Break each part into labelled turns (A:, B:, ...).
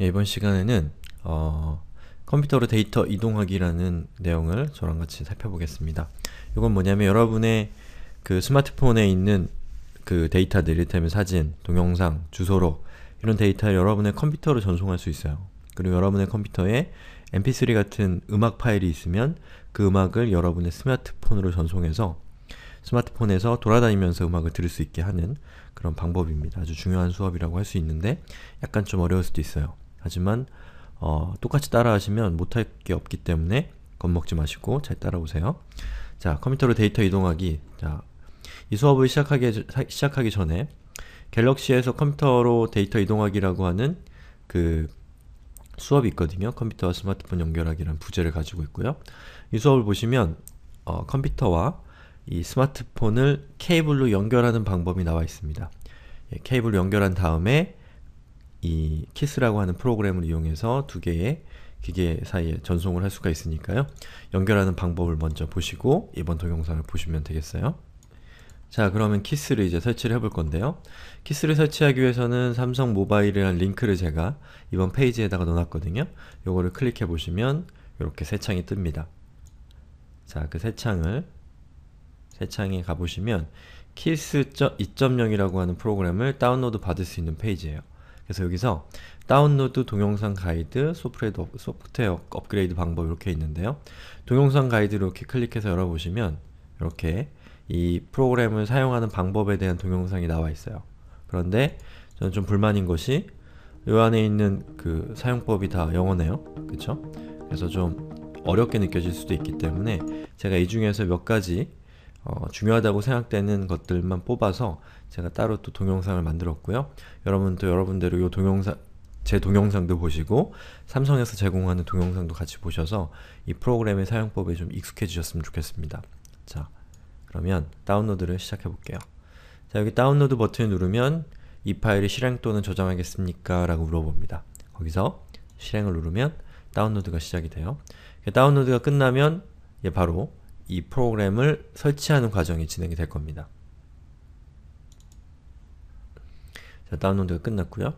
A: 예, 이번 시간에는 어, 컴퓨터로 데이터 이동하기라는 내용을 저랑 같이 살펴보겠습니다. 이건 뭐냐면 여러분의 그 스마트폰에 있는 그 데이터들, 이를테면 사진, 동영상, 주소로 이런 데이터를 여러분의 컴퓨터로 전송할 수 있어요. 그리고 여러분의 컴퓨터에 mp3 같은 음악 파일이 있으면 그 음악을 여러분의 스마트폰으로 전송해서 스마트폰에서 돌아다니면서 음악을 들을 수 있게 하는 그런 방법입니다. 아주 중요한 수업이라고 할 수 있는데 약간 좀 어려울 수도 있어요. 하지만 어, 똑같이 따라하시면 못할 게 없기 때문에 겁먹지 마시고 잘 따라오세요. 자, 컴퓨터로 데이터 이동하기. 자, 이 수업을 시작하기, 시작하기 전에 갤럭시에서 컴퓨터로 데이터 이동하기라고 하는 그 수업이 있거든요. 컴퓨터와 스마트폰 연결하기란 부제를 가지고 있고요. 이 수업을 보시면 어, 컴퓨터와 이 스마트폰을 케이블로 연결하는 방법이 나와 있습니다. 예, 케이블로 연결한 다음에 이 키스라고 하는 프로그램을 이용해서 두 개의 기계 사이에 전송을 할 수가 있으니까요. 연결하는 방법을 먼저 보시고 이번 동영상을 보시면 되겠어요. 자 그러면 키스를 이제 설치를 해볼 건데요. 키스를 설치하기 위해서는 삼성 모바일이라는 링크를 제가 이번 페이지에다가 넣어놨거든요. 요거를 클릭해 보시면 이렇게 새 창이 뜹니다. 자그 새 창을 새 창에 가보시면 키스 2.0이라고 하는 프로그램을 다운로드 받을 수 있는 페이지예요. 그래서 여기서 다운로드 동영상 가이드 소프트웨어, 소프트웨어 업그레이드 방법 이렇게 있는데요. 동영상 가이드 이렇게 클릭해서 열어보시면 이렇게 이 프로그램을 사용하는 방법에 대한 동영상이 나와 있어요. 그런데 저는 좀 불만인 것이 요 안에 있는 그 사용법이 다 영어네요. 그쵸? 그래서 좀 어렵게 느껴질 수도 있기 때문에 제가 이 중에서 몇 가지 어, 중요하다고 생각되는 것들만 뽑아서 제가 따로 또 동영상을 만들었고요. 여러분도 여러분대로 요 동영상 제 동영상도 보시고 삼성에서 제공하는 동영상도 같이 보셔서 이 프로그램의 사용법에 좀 익숙해지셨으면 좋겠습니다. 자, 그러면 다운로드를 시작해 볼게요. 자, 여기 다운로드 버튼을 누르면 이 파일이 실행 또는 저장하겠습니까? 라고 물어봅니다. 거기서 실행을 누르면 다운로드가 시작이 돼요. 다운로드가 끝나면 예, 바로 이 프로그램을 설치하는 과정이 진행이 될 겁니다. 자, 다운로드가 끝났고요.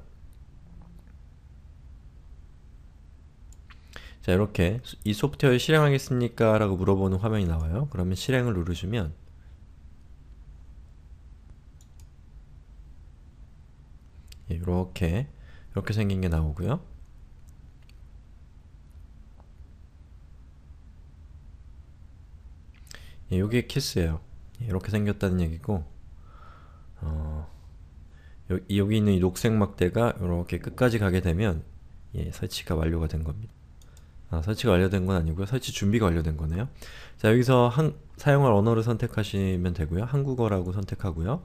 A: 자, 이렇게 이 소프트웨어 실행하겠습니까? 라고 물어보는 화면이 나와요. 그러면 실행을 누르시면 이렇게 예, 이렇게 생긴 게 나오고요. 예, 요게 키스예요. 예, 이렇게 생겼다는 얘기고 어, 요, 여기 있는 이 녹색 막대가 이렇게 끝까지 가게 되면 예, 설치가 완료가 된 겁니다. 아, 설치가 완료된 건 아니고요. 설치 준비가 완료된 거네요. 자, 여기서 한, 사용할 언어를 선택하시면 되고요. 한국어라고 선택하고요.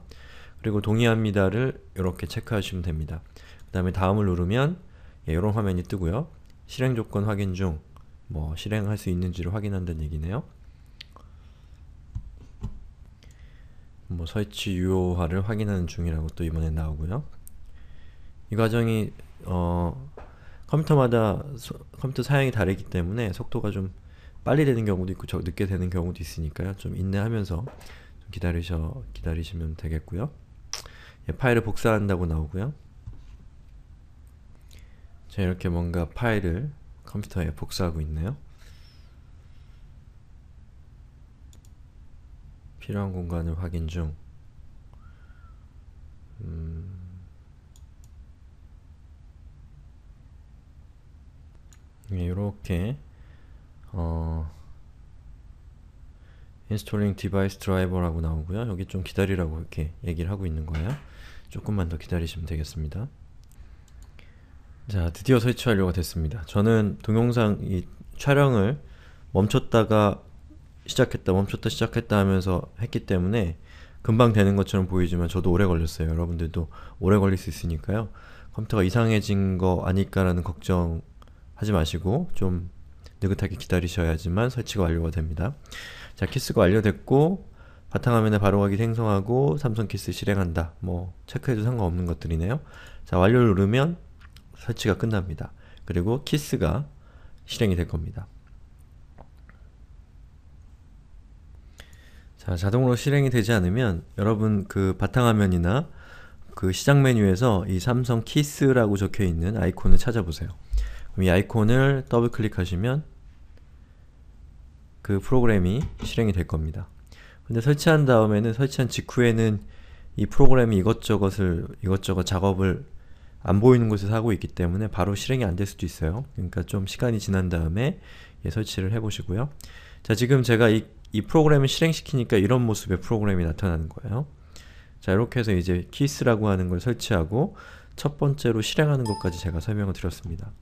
A: 그리고 동의합니다를 이렇게 체크하시면 됩니다. 그 다음에 다음을 누르면 예, 이런 화면이 뜨고요. 실행 조건 확인 중, 뭐 실행할 수 있는지를 확인한다는 얘기네요. 뭐 설치 유효화를 확인하는 중이라고 또 이번에 나오고요. 이 과정이 어, 컴퓨터마다 소, 컴퓨터 사양이 다르기 때문에 속도가 좀 빨리 되는 경우도 있고 저, 늦게 되는 경우도 있으니까요. 좀 인내하면서 좀 기다리셔 기다리시면 되겠고요. 예, 파일을 복사한다고 나오고요. 자 이렇게 뭔가 파일을 컴퓨터에 복사하고 있네요. 필요한 공간을 확인 중 음... 이렇게 예, 어... 인스톨링 디바이스 드라이버라고 나오고요 여기 좀 기다리라고 이렇게 얘기를 하고 있는 거예요 조금만 더 기다리시면 되겠습니다 자 드디어 설치 완료가 됐습니다 저는 동영상 이 촬영을 멈췄다가 시작했다 멈췄다 시작했다 하면서 했기 때문에 금방 되는 것처럼 보이지만 저도 오래 걸렸어요. 여러분들도 오래 걸릴 수 있으니까요. 컴퓨터가 이상해진 거 아닐까라는 걱정하지 마시고 좀 느긋하게 기다리셔야지만 설치가 완료가 됩니다. 자, 키스가 완료됐고 바탕화면에 바로가기 생성하고 삼성 키스 실행한다. 뭐 체크해도 상관없는 것들이네요. 자, 완료를 누르면 설치가 끝납니다. 그리고 키스가 실행이 될 겁니다. 자, 자동으로 실행이 되지 않으면 여러분 그 바탕화면이나 그 시작 메뉴에서 이 삼성 키스라고 적혀 있는 아이콘을 찾아보세요. 이 아이콘을 더블 클릭하시면 그 프로그램이 실행이 될 겁니다. 근데 설치한 다음에는 설치한 직후에는 이 프로그램이 이것저것을 이것저것 작업을 안 보이는 곳에서 하고 있기 때문에 바로 실행이 안 될 수도 있어요. 그러니까 좀 시간이 지난 다음에 예, 설치를 해보시고요. 자 지금 제가 이이 프로그램을 실행시키니까 이런 모습의 프로그램이 나타나는 거예요. 자, 이렇게 해서 이제 키스라고 하는 걸 설치하고 첫 번째로 실행하는 것까지 제가 설명을 드렸습니다.